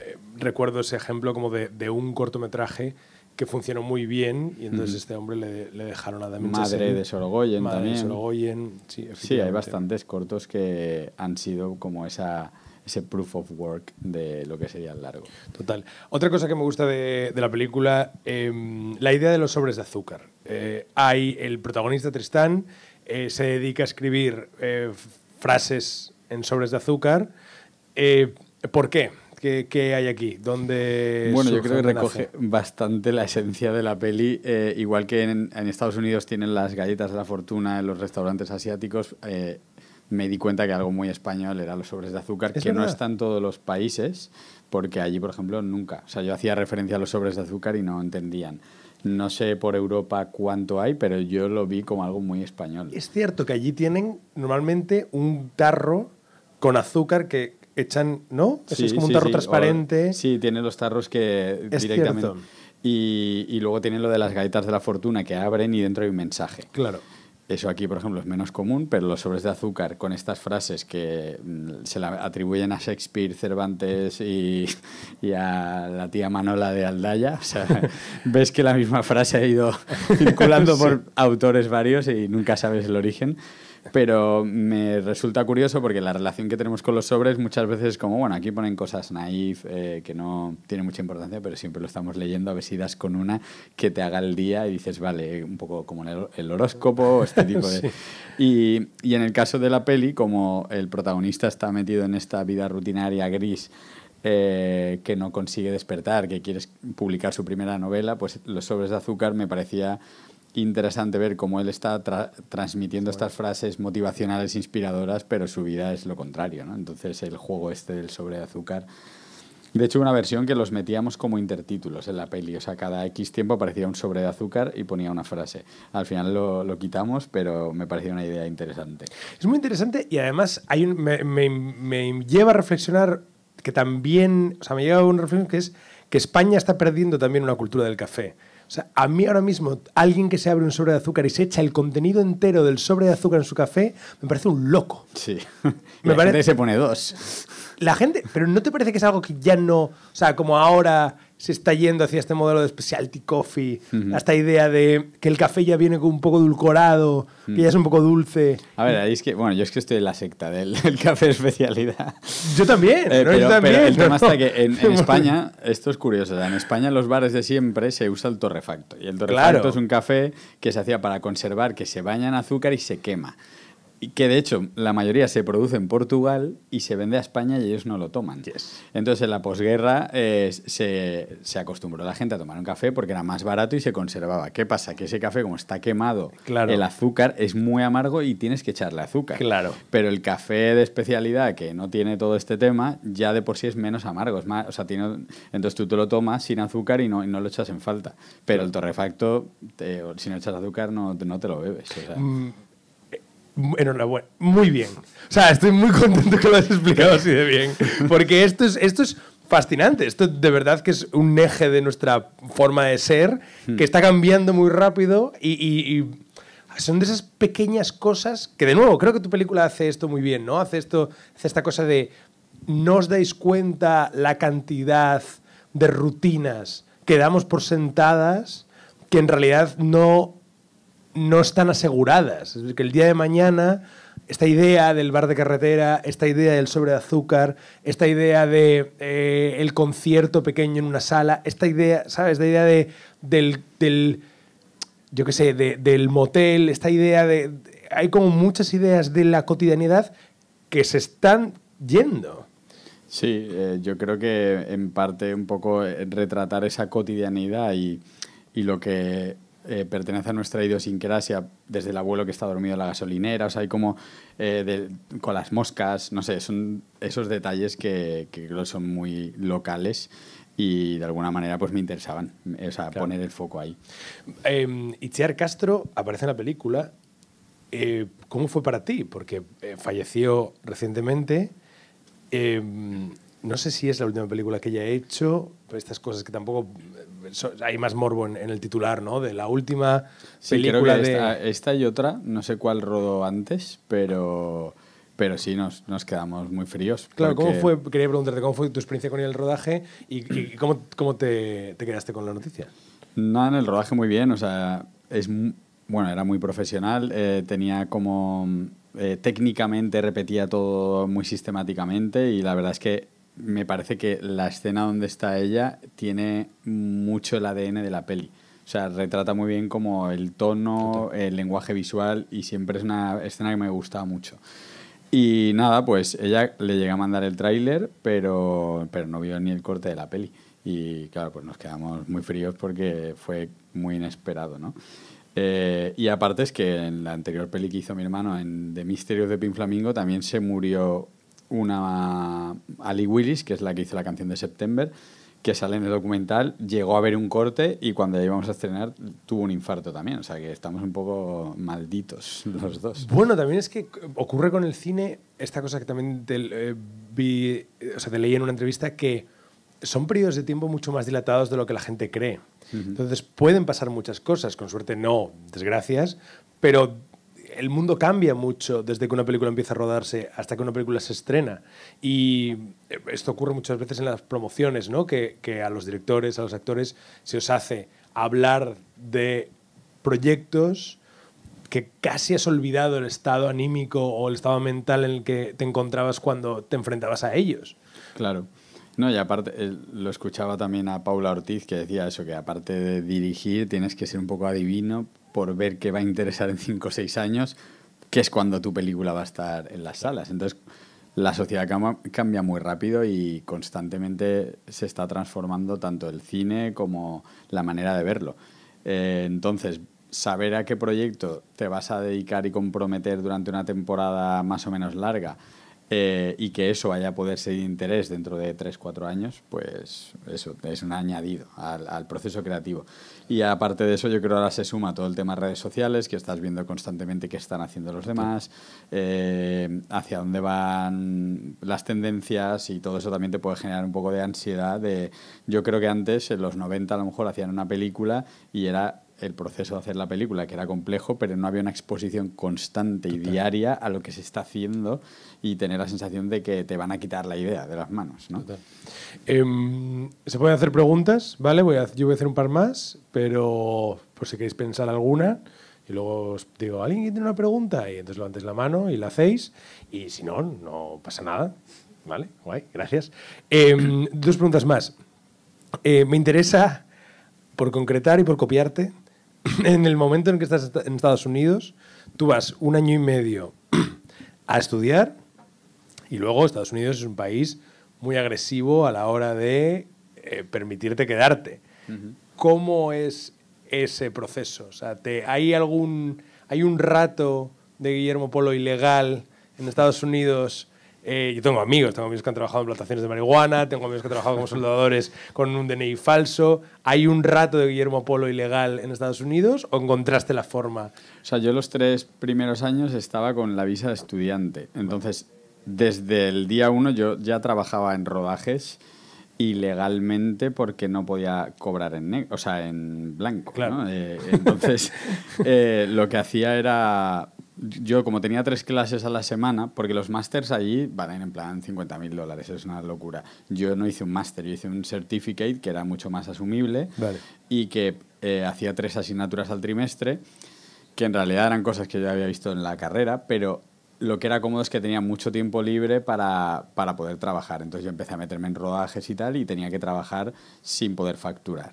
eh, recuerdo ese ejemplo como de, un cortometraje que funcionó muy bien y entonces este hombre le, dejaron a Damien Madre de Sorogoyen Madre de Sorogoyen, sí, hay bastantes cortos que han sido como esa ese proof of work de lo que sería el largo. Total. Otra cosa que me gusta de, la película, em, la idea de los sobres de azúcar. Eh, hay el protagonista Tristán, eh, se dedica a escribir eh, frases en sobres de azúcar. ¿Por qué? ¿Qué, hay aquí? ¿Dónde bueno, yo creo que recoge bastante la esencia de la peli. igual que en, Estados Unidos tienen las galletas de la fortuna en los restaurantes asiáticos, me di cuenta que algo muy español era los sobres de azúcar, que no están todos los países, porque allí, por ejemplo, nunca. O sea, yo hacía referencia a los sobres de azúcar y no entendían. No sé por Europa cuánto hay, pero yo lo vi como algo muy español. Es cierto que allí tienen normalmente un tarro con azúcar que echan, ¿no? es como un tarro transparente. sí, tienen los tarros que directamente. Y, y luego tienen lo de las galletas de la fortuna que abren y dentro hay un mensaje. Claro. Eso aquí, por ejemplo, es menos común, pero los sobres de azúcar con estas frases que mm, se la atribuyen a Shakespeare, Cervantes y, a la tía Manola de Aldaya, ves que la misma frase ha ido circulando por autores varios y nunca sabes el origen. Pero me resulta curioso porque la relación que tenemos con los sobres muchas veces es como, bueno, aquí ponen cosas naif, eh, que no tienen mucha importancia, pero siempre lo estamos leyendo, a veces con una que te haga el día y dices, vale, un poco como el, horóscopo o este tipo de... y, en el caso de la peli, como el protagonista está metido en esta vida rutinaria gris, eh, que no consigue despertar, que quiere publicar su primera novela, pues Los sobres de azúcar me parecía interesante ver cómo él está transmitiendo estas frases motivacionales inspiradoras, pero su vida es lo contrario, ¿no? Entonces el juego este del sobre de azúcar... De hecho, una versión que los metíamos como intertítulos en la peli. O sea, cada X tiempo aparecía un sobre de azúcar y ponía una frase. Al final lo, quitamos, pero me parecía una idea interesante. Es muy interesante y además hay me, lleva a reflexionar que también, o sea, me lleva a un reflexión que es que España está perdiendo también una cultura del café. O sea, a mí ahora mismo, alguien que se abre un sobre de azúcar y se echa el contenido entero del sobre de azúcar en su café, me parece un loco. Sí. me la parece... gente se pone dos. La gente, pero ¿no te parece que es algo que ya no, o sea, como ahora se está yendo hacia este modelo de specialty coffee, a esta idea de que el café ya viene con un poco dulcorado, que ya es un poco dulce. A ver, es que, bueno, yo es que estoy en la secta del, café especialidad. Yo también, eh, pero, el tema está que en, España, esto es curioso, en España los bares de siempre se usa el torrefacto. Y el torrefacto es un café que se hacía para conservar, que se baña en azúcar y se quema que de hecho la mayoría se produce en Portugal y se vende a España y ellos no lo toman. Entonces en la posguerra eh, se, acostumbró la gente a tomar un café porque era más barato y se conservaba. ¿Qué pasa? Que ese café como está quemado, el azúcar es muy amargo y tienes que echarle azúcar. Claro. Pero el café de especialidad que no tiene todo este tema ya de por sí es menos amargo. más, o sea, tiene, entonces tú te lo tomas sin azúcar y no, no lo echas en falta. Pero el torrefacto, sin si no echas azúcar no, te lo bebes. O mm, Enhorabuena. Muy bien. O sea, estoy muy contento que lo hayas explicado así de bien. Porque esto es, esto es fascinante. Esto de verdad que es un eje de nuestra forma de ser que hmm. está cambiando muy rápido y, son de esas pequeñas cosas que, de nuevo, creo que tu película hace esto muy bien, ¿no? Hace, esto, hace esta cosa de no os dais cuenta la cantidad de rutinas que damos por sentadas que en realidad no no están aseguradas. Es que el día de mañana esta idea del bar de carretera, esta idea del sobre de azúcar, esta idea de eh, el concierto pequeño en una sala, esta idea, ¿sabes? Esta idea de, del, yo qué sé, del motel, esta idea de, Hay como muchas ideas de la cotidianidad que se están yendo. Sí, eh, yo creo que en parte un poco eh, retratar esa cotidianidad y lo que eh, pertenece a nuestra idiosincrasia desde el abuelo que está dormido en la gasolinera, o sea, hay como eh, con las moscas, no sé, son esos detalles que, que son muy locales y de alguna manera pues me interesaban, o sea, poner el foco ahí. Eh, Itziar Castro aparece en la película. Eh, ¿Cómo fue para ti? Porque falleció recientemente. Em, no sé si es la última película que ella ha hecho, pero estas cosas que tampoco... Eh, hay más morbo en, el titular, ¿no? De la última película de... Esta, y otra, no sé cuál rodó antes, pero... Pero sí, nos, quedamos muy fríos. Claro, ¿cómo fue, quería preguntarte cómo fue tu experiencia con el rodaje y, cómo, te, quedaste con la noticia. no, en el rodaje muy bien, o sea, es bueno, era muy profesional, eh, tenía como eh, técnicamente repetía todo muy sistemáticamente y la verdad es que me parece que la escena donde está ella tiene mucho el ADN de la peli. O sea, retrata muy bien como el tono, el lenguaje visual y siempre es una escena que me gustaba mucho. Y nada, pues ella le llega a mandar el tráiler, pero, pero no vio ni el corte de la peli. Y claro, pues nos quedamos muy fríos porque fue muy inesperado, ¿no? Eh, y aparte es que en la anterior peli que hizo mi hermano, en The misterios de Pin Flamingo, también se murió una Ali Willis, que es la que hizo la canción de September, que sale en el documental, llegó a ver un corte y cuando ya íbamos a estrenar tuvo un infarto también. O sea que estamos un poco malditos los dos. Bueno, también es que ocurre con el cine esta cosa que también te, eh, vi, o sea, leí en una entrevista que son periodos de tiempo mucho más dilatados de lo que la gente cree. Entonces pueden pasar muchas cosas, con suerte no, desgracias, pero el mundo cambia mucho desde que una película empieza a rodarse hasta que una película se estrena. Y eh, esto ocurre muchas veces en las promociones, ¿no? Que, a los directores, a los actores, se os hace hablar de proyectos que casi has olvidado el estado anímico o el estado mental en el que te encontrabas cuando te enfrentabas a ellos. Claro. No, y aparte, eh, lo escuchaba también a Paula Ortiz que decía eso, que aparte de dirigir tienes que ser un poco adivino por ver qué va a interesar en 5 o 6 años, que es cuando tu película va a estar en las salas. Entonces, la sociedad cambia muy rápido y constantemente se está transformando tanto el cine como la manera de verlo. Eh, entonces, saber a qué proyecto te vas a dedicar y comprometer durante una temporada más o menos larga, eh, y que eso vaya a poder ser de interés dentro de 3-4 años, pues eso es un añadido al, proceso creativo. Y aparte de eso, yo creo que ahora se suma todo el tema de redes sociales, que estás viendo constantemente qué están haciendo los demás, eh, hacia dónde van las tendencias y todo eso también te puede generar un poco de ansiedad. De, yo creo que antes, en los 90 a lo mejor, hacían una película y era el proceso de hacer la película, que era complejo, pero no había una exposición constante y diaria a lo que se está haciendo y tener la sensación de que te van a quitar la idea de las manos. ¿no? Em, se pueden hacer preguntas, ¿vale? Voy yo voy a hacer un par más, pero por si queréis pensar alguna. Y luego os digo, ¿alguien tiene una pregunta? Y entonces levantáis la mano y la hacéis. Y si no, no pasa nada. ¿Vale? Guay, gracias. Em, dos preguntas más. Eh, me interesa, por concretar y por copiarte, en el momento en que estás en Estados Unidos, tú vas un año y medio a estudiar, y luego Estados Unidos es un país muy agresivo a la hora de eh, permitirte quedarte. ¿Cómo es ese proceso? sea, ¿hay, algún, ¿Hay un rato de Guillermo Polo ilegal en Estados Unidos? Eh, yo tengo amigos, tengo amigos que han trabajado en plantaciones de marihuana, tengo amigos que han trabajado como soldadores con un DNI falso. ¿Hay un rato de Guillermo Polo ilegal en Estados Unidos o encontraste la forma? O sea, yo los tres primeros años estaba con la visa de estudiante. Entonces, desde el día uno yo ya trabajaba en rodajes ilegalmente porque no podía cobrar en negro, o sea, en blanco. Eh, entonces, eh, lo que hacía era, yo como tenía tres clases a la semana, porque los másters allí van en plan 50 mil dólares, es una locura. Yo no hice un máster, yo hice un certificate que era mucho más asumible y que eh, hacía tres asignaturas al trimestre, que en realidad eran cosas que yo había visto en la carrera, pero lo que era cómodo es que tenía mucho tiempo libre para, poder trabajar. Entonces yo empecé a meterme en rodajes y tal y tenía que trabajar sin poder facturar.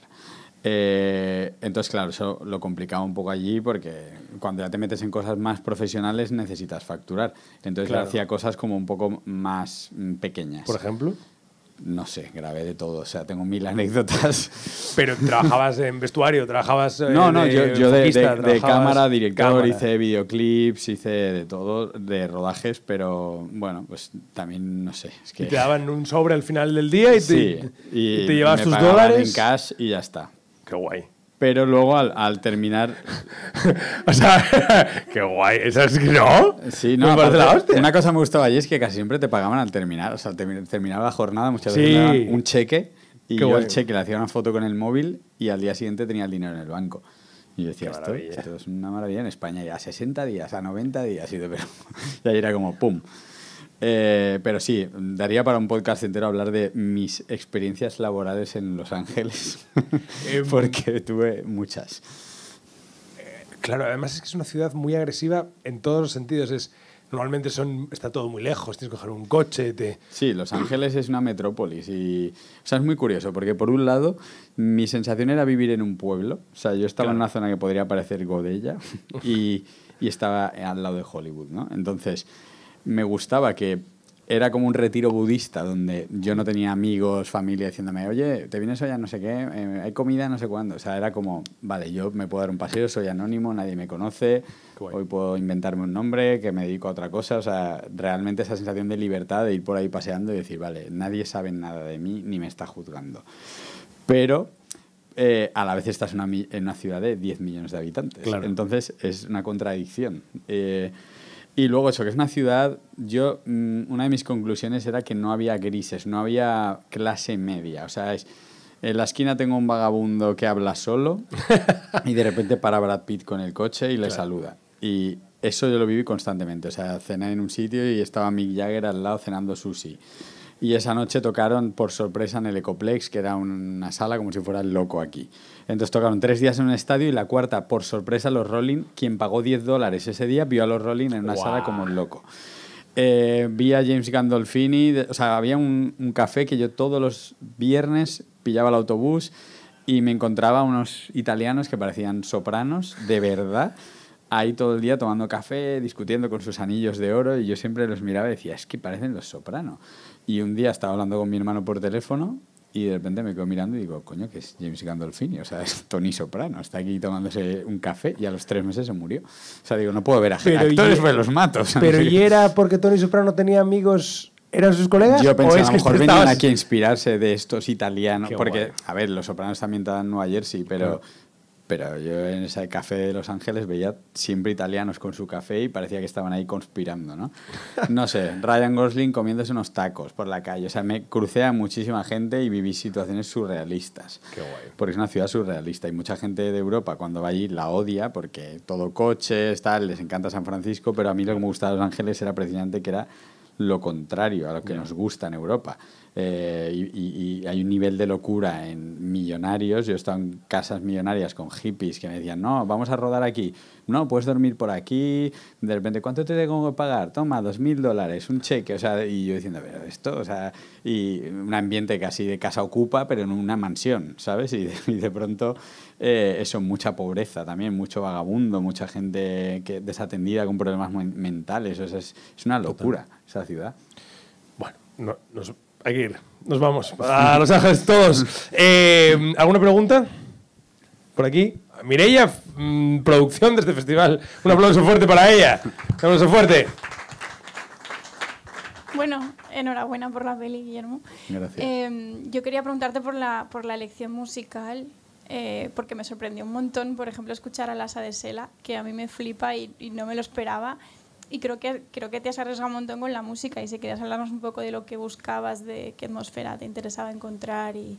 Eh, entonces, claro, eso lo complicaba un poco allí porque cuando ya te metes en cosas más profesionales necesitas facturar. Entonces yo hacía cosas como un poco más mm, pequeñas. ¿Por ejemplo? no sé, grabé de todo. O sea, tengo mil anécdotas. Pero trabajabas en vestuario, trabajabas. No, no, eh, yo, de, cámara, director, hice videoclips, hice de todo, de rodajes, pero bueno, pues también no sé. te daban un sobre al final del día y te, y, y te llevas tus dólares. en cash y ya está. Qué guay pero luego al, al terminar. o sea, qué guay. ¿Eso es no? Sí, no. Una cosa me gustaba allí es que casi siempre te pagaban al terminar. O sea, al terminaba la jornada, muchas sí. un cheque. Y yo el cheque le hacía una foto con el móvil y al día siguiente tenía el dinero en el banco. Y yo decía, esto, esto, es una maravilla en España ya, a 60 días, a 90 días. Y, pero, y ahí era como, ¡pum! Eh, pero sí, daría para un podcast entero hablar de mis experiencias laborales en Los Ángeles, em, porque tuve muchas. claro, además es que es una ciudad muy agresiva en todos los sentidos. Es, normalmente son, está todo muy lejos, tienes que coger un coche. Sí, Los Ángeles es una metrópolis y o sea, es muy curioso porque por un lado mi sensación era vivir en un pueblo, o sea, yo estaba en una zona que podría parecer Godella y, y, estaba al lado de Hollywood, ¿no? Entonces, me gustaba que era como un retiro budista donde yo no tenía amigos, familia diciéndome, oye, te vienes hoy a no sé qué, eh, hay comida no sé cuándo. O sea, era como, vale, yo me puedo dar un paseo, soy anónimo, nadie me conoce, hoy puedo inventarme un nombre, que me dedico a otra cosa. O sea, realmente esa sensación de libertad de ir por ahí paseando y decir, vale, nadie sabe nada de mí ni me está juzgando. Pero eh, a la vez estás en una ciudad de 10 millones de habitantes. Claro. Entonces es una contradicción. Eh, y luego eso, que es una ciudad, yo, mm, una de mis conclusiones era que no había grises, no había clase media. O sea, es, en la esquina tengo un vagabundo que habla solo y de repente para Brad Pitt con el coche y le saluda. Y eso yo lo viví constantemente. O sea, cené en un sitio y estaba Mick Jagger al lado cenando sushi y esa noche tocaron por sorpresa en el Ecoplex, que era una sala como si fuera el loco aquí. Entonces tocaron tres días en un estadio y la cuarta, por sorpresa, los Rolling, quien pagó 10 dólares ese día, vio a los Rolling en una sala como el loco. Eh, vi a James Gandolfini, o sea, había un, café que yo todos los viernes pillaba el autobús y me encontraba unos italianos que parecían sopranos, de verdad, ahí todo el día tomando café, discutiendo con sus anillos de oro y yo siempre los miraba y decía, es que parecen los sopranos. Y un día estaba hablando con mi hermano por teléfono y de repente me quedo mirando y digo, coño, que es James Gandolfini, o sea, es Tony Soprano, está aquí tomándose un café y a los tres meses se murió. O sea, digo, no puedo ver a gente. actores, y... pues los mato. Pero ¿y era porque Tony Soprano tenía amigos ¿Eran sus colegas? Yo pensaba, ¿O a lo mejor aquí a inspirarse de estos italianos. porque, a ver, los sopranos también están en Nueva Jersey, pero, pero yo en ese café de Los Ángeles veía siempre italianos con su café y parecía que estaban ahí conspirando, ¿no? No sé, Ryan Gosling comiéndose unos tacos por la calle. O sea, me crucé a muchísima gente y viví situaciones surrealistas. Qué guay. Porque es una ciudad surrealista y mucha gente de Europa cuando va allí la odia porque todo coche tal, les encanta San Francisco, pero a mí lo que me gustaba de Los Ángeles era precisamente que era lo contrario a lo que nos gusta en Europa. Eh, y, hay un nivel de locura en millonarios. Yo he estado en casas millonarias con hippies que me decían, no, vamos a rodar aquí. No, puedes dormir por aquí. De repente, ¿cuánto te tengo que pagar? Toma, dos mil dólares, un cheque. O sea, y yo diciendo, pero esto, o sea, y un ambiente casi de casa ocupa, pero en una mansión, ¿sabes? Y de, pronto, eh, eso, mucha pobreza también, mucho vagabundo, mucha gente desatendida con problemas mentales. es, una locura esa ciudad. Bueno, no, sé hay que ir. Nos vamos. A Los Ángeles todos. Eh, ¿Alguna pregunta? Por aquí. Mireia, mm, producción de este festival. Un aplauso fuerte para ella. Un aplauso fuerte. Bueno, enhorabuena por la peli, Guillermo. Gracias. Em, yo quería preguntarte por la, por la elección musical, eh, porque me sorprendió un montón, por ejemplo, escuchar a Lasa de Sela, que a mí me flipa y no me lo esperaba y creo que, creo que te has arriesgado un montón con la música y si querías hablarnos un poco de lo que buscabas, de qué atmósfera te interesaba encontrar y,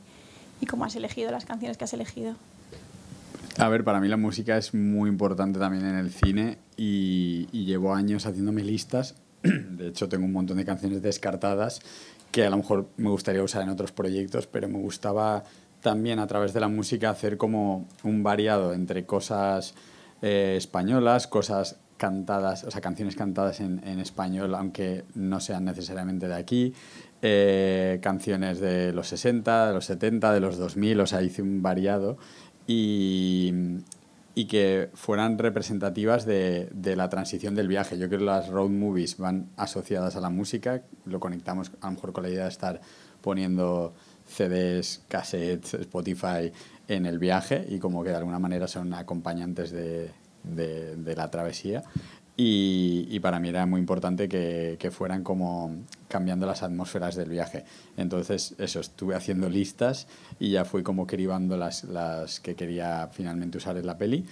y cómo has elegido las canciones que has elegido. A ver, para mí la música es muy importante también en el cine y, llevo años haciéndome listas. De hecho, tengo un montón de canciones descartadas que a lo mejor me gustaría usar en otros proyectos, pero me gustaba también a través de la música hacer como un variado entre cosas eh, españolas, cosas cantadas, o sea, canciones cantadas en, español, aunque no sean necesariamente de aquí, eh, canciones de los 60, de los 70, de los 2000, o sea, hice un variado, y, y que fueran representativas de, de, la transición del viaje. Yo creo que las road movies van asociadas a la música, lo conectamos a lo mejor con la idea de estar poniendo CDs, cassettes, Spotify en el viaje y como que de alguna manera son acompañantes de, de, la travesía. Y, para mí era muy importante que, fueran como cambiando las atmósferas del viaje. Entonces, eso, estuve haciendo listas y ya fui como cribando las, las que quería finalmente usar en la peli.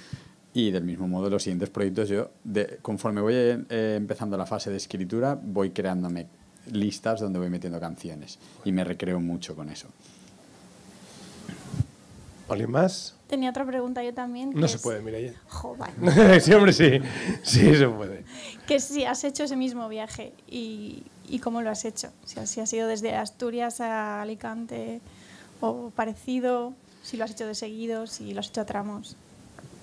Y del mismo modo, los siguientes proyectos, yo, de, conforme voy eh, empezando la fase de escritura, voy creándome listas donde voy metiendo canciones y me recreo mucho con eso. ¿Alguien más? Tenía otra pregunta yo también. No se puede, mira Joder. sí, hombre, sí. Sí, se puede. que si has hecho ese mismo viaje y, cómo lo has hecho. Si, has ido desde Asturias a Alicante o parecido, si lo has hecho de seguido, si lo has hecho a tramos.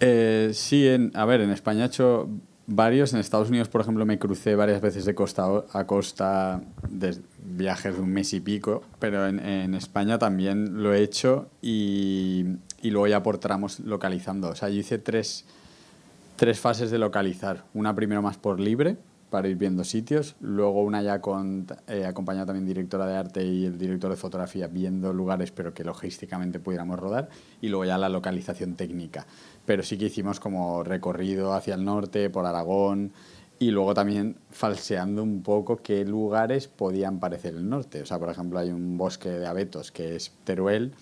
Eh, sí, en, a ver, en España he hecho varios. En Estados Unidos, por ejemplo, me crucé varias veces de costa a costa, de viajes de un mes y pico, pero en España también lo he hecho y y luego ya por tramos localizando. O sea, yo hice tres, fases de localizar. Una primero más por libre, para ir viendo sitios, luego una ya con eh, acompañada también directora de arte y el director de fotografía viendo lugares pero que logísticamente pudiéramos rodar y luego ya la localización técnica. Pero sí que hicimos como recorrido hacia el norte, por Aragón y luego también falseando un poco qué lugares podían parecer el norte. O sea, por ejemplo, hay un bosque de abetos que es Teruel,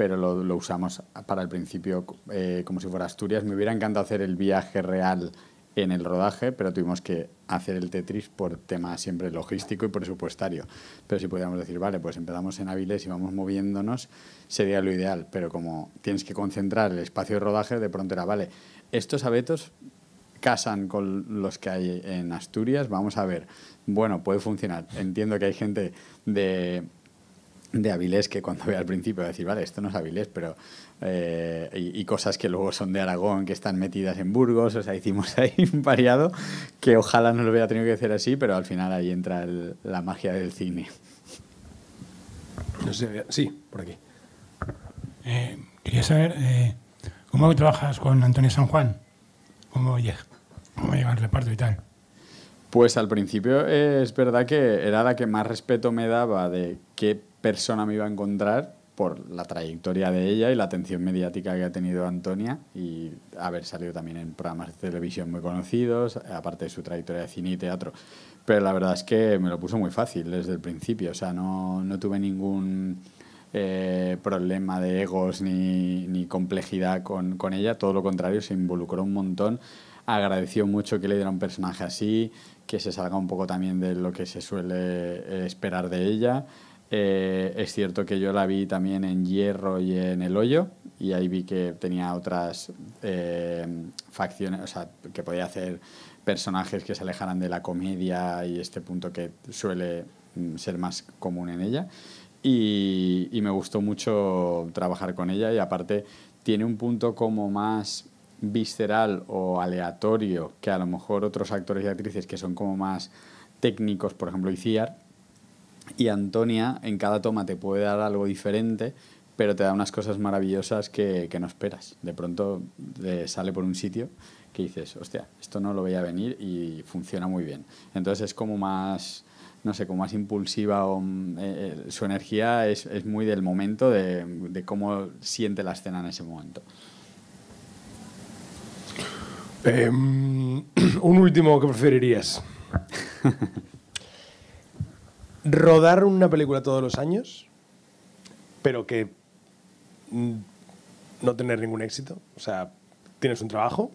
pero lo, usamos para el principio eh, como si fuera Asturias. Me hubiera encantado hacer el viaje real en el rodaje, pero tuvimos que hacer el Tetris por tema siempre logístico y presupuestario. Pero si pudiéramos decir, vale, pues empezamos en Avilés y vamos moviéndonos, sería lo ideal. Pero como tienes que concentrar el espacio de rodaje, de pronto era, vale, estos abetos casan con los que hay en Asturias, vamos a ver. Bueno, puede funcionar. Entiendo que hay gente de de Avilés que cuando ve al principio decir, vale, esto no es Avilés, pero... Eh, y, cosas que luego son de Aragón, que están metidas en Burgos, o sea, hicimos ahí un variado que ojalá no lo hubiera tenido que hacer así, pero al final ahí entra la magia del cine. sí, por aquí. Eh, quería saber eh, cómo trabajas con Antonio San Juan, cómo, llega, cómo el reparto y tal. Pues al principio es verdad que era la que más respeto me daba de qué persona me iba a encontrar por la trayectoria de ella y la atención mediática que ha tenido Antonia y haber salido también en programas de televisión muy conocidos, aparte de su trayectoria de cine y teatro. Pero la verdad es que me lo puso muy fácil desde el principio, o sea, no, tuve ningún eh, problema de egos ni, complejidad con, con ella, todo lo contrario, se involucró un montón, agradeció mucho que le diera un personaje así, que se salga un poco también de lo que se suele eh, esperar de ella. Eh, es cierto que yo la vi también en Hierro y en El Hoyo, y ahí vi que tenía otras eh, facciones, o sea, que podía hacer personajes que se alejaran de la comedia y este punto que suele mm, ser más común en ella. Y, me gustó mucho trabajar con ella y aparte tiene un punto como más visceral o aleatorio que a lo mejor otros actores y actrices que son como más técnicos, por ejemplo, Iciar, y Antonia en cada toma te puede dar algo diferente, pero te da unas cosas maravillosas que, que no esperas. De pronto eh, sale por un sitio que dices, hostia, esto no lo veía venir y funciona muy bien. Entonces es como más, no sé, como más impulsiva o mm, eh, eh, su energía es, es, muy del momento, de, de, cómo siente la escena en ese momento. Em, un último que preferirías. rodar una película todos los años, pero que mm, no tener ningún éxito. O sea, tienes un trabajo,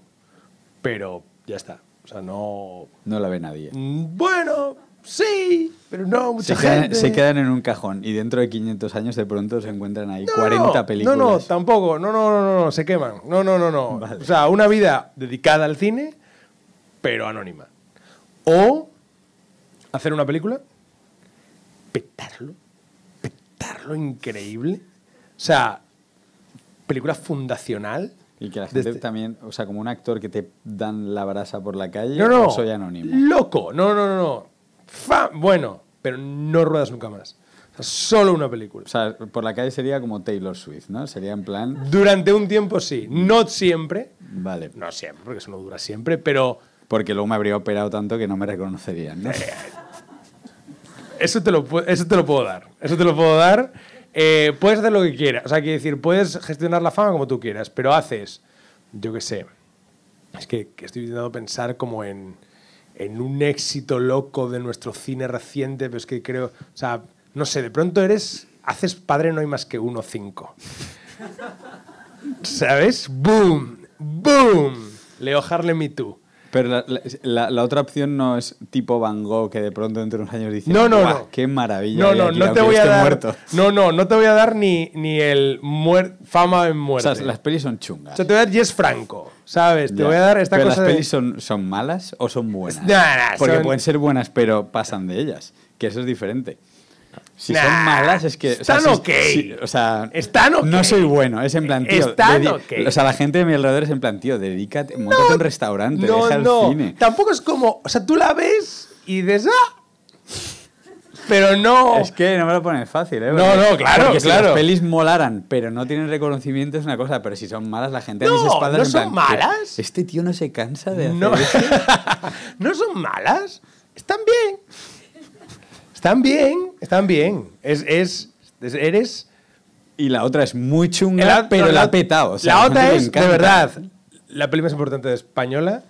pero ya está. O sea, no. No la ve nadie. Mm, bueno, sí, pero no mucha se quedan, gente. Se quedan en un cajón y dentro de 500 años de pronto se encuentran ahí 40 películas. No, no, tampoco. No, no, no, no, no, se queman. No, no, no, no. O sea, una vida dedicada al cine, pero anónima. O hacer una película petarlo, petarlo increíble. O sea, película fundacional. Y que la gente también, o sea, como un actor que te dan la brasa por la calle, no, no, soy anónimo. Loco, no, no, no, Fa... Bueno, pero no ruedas nunca más. O sea, solo una película. O sea, por la calle sería como Taylor Swift, ¿no? Sería en plan. Durante un tiempo sí, no siempre. Vale. No siempre, porque eso no dura siempre, pero. Porque luego me habría operado tanto que no me reconocerían, ¿no? Eh, eso te lo, eso te lo puedo dar. Eso te lo puedo dar. Eh, puedes hacer lo que quieras. O sea, quiero decir, puedes gestionar la fama como tú quieras, pero haces, yo qué sé. Es que, estoy intentando pensar como en, un éxito loco de nuestro cine reciente, pero es que creo, o sea, no sé, de pronto eres, haces padre no hay más que uno cinco. ¿Sabes? ¡Boom! ¡Boom! Leo Harlem tú. Pero la, otra opción no es tipo Van Gogh que de pronto entre unos años dice, no, no, qué maravilla. No, no, no te voy a dar. Muerto. No, no, no te voy a dar ni, ni el fama en muerte. las pelis son chungas. O sea, te voy a dar Yes Franco, ¿sabes? Te voy a dar esta pero ¿Las pelis son, son malas o son buenas? Porque pueden ser buenas, pero pasan de ellas, que eso es diferente. Si son malas, es que. Están ok. o sea, están ok. No soy bueno, es en plan, tío. Están ok. O sea, la gente de mi alrededor es en plan, tío, dedícate, montate un restaurante, no, deja no. cine. Tampoco es como. O sea, tú la ves y dices, ah. Pero no. Es que no me lo pones fácil, ¿eh? no, no, claro, claro. Si las pelis molaran, pero no tienen reconocimiento es una cosa, pero si son malas, la gente no, mis No son malas. Este tío no se cansa de hacer no son malas. Están bien. Están bien. Están bien. Es, es, eres... Y la otra es muy chunga, pero la, petado peta. la otra es, de verdad, la película más importante de española.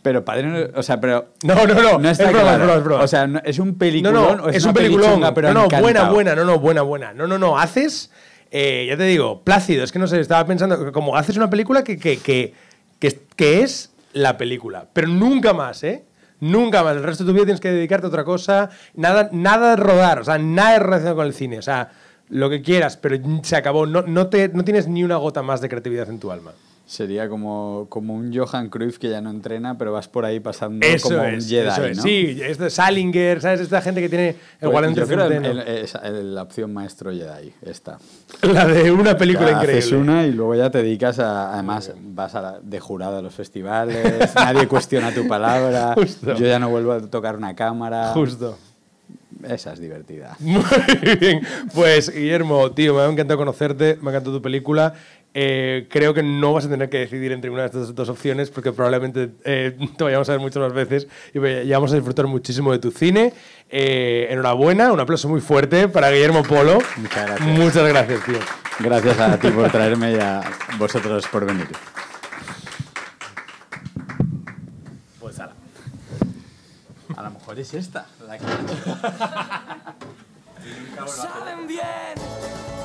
Pero padre, o sea, pero. No, no, no. es broma, es O sea, es un peliculón. No, es, un peliculón. pero no, no, buena, buena, no, no, buena, buena. No, no, no. Haces. Eh, ya te digo, plácido. Es que no sé, estaba pensando. Como haces una película que, que, que, que es la película. Pero nunca más, ¿eh? Nunca más. El resto de tu vida tienes que dedicarte a otra cosa. Nada, nada de rodar, o sea, nada relacionado con el cine. O sea, lo que quieras, pero se acabó. No, no, te, no tienes ni una gota más de creatividad en tu alma. Sería como, como un Johan Cruyff que ya no entrena, pero vas por ahí pasando eso como un Jedi, ¿no? Sí, es de Salinger, ¿sabes? Esta gente que tiene el pues la opción maestro Jedi, esta. La de una película increíble. Haces una y luego ya te dedicas a... Además, vas a de jurado a los festivales, nadie cuestiona tu palabra, Justo. yo ya no vuelvo a tocar una cámara... Justo. Esa es divertida. Muy bien. Pues, Guillermo, tío, me ha encantado conocerte, me ha encantado tu película. Eh, creo que no vas a tener que decidir entre una de estas dos opciones porque probablemente eh, te vayamos a ver muchas más veces y vamos a disfrutar muchísimo de tu cine. Eh, enhorabuena, un aplauso muy fuerte para Guillermo Polo. Muchas gracias. Muchas gracias, tío. Gracias a ti por traerme y a vosotros por venir. Pues ala. A lo mejor es esta la que... salen bien!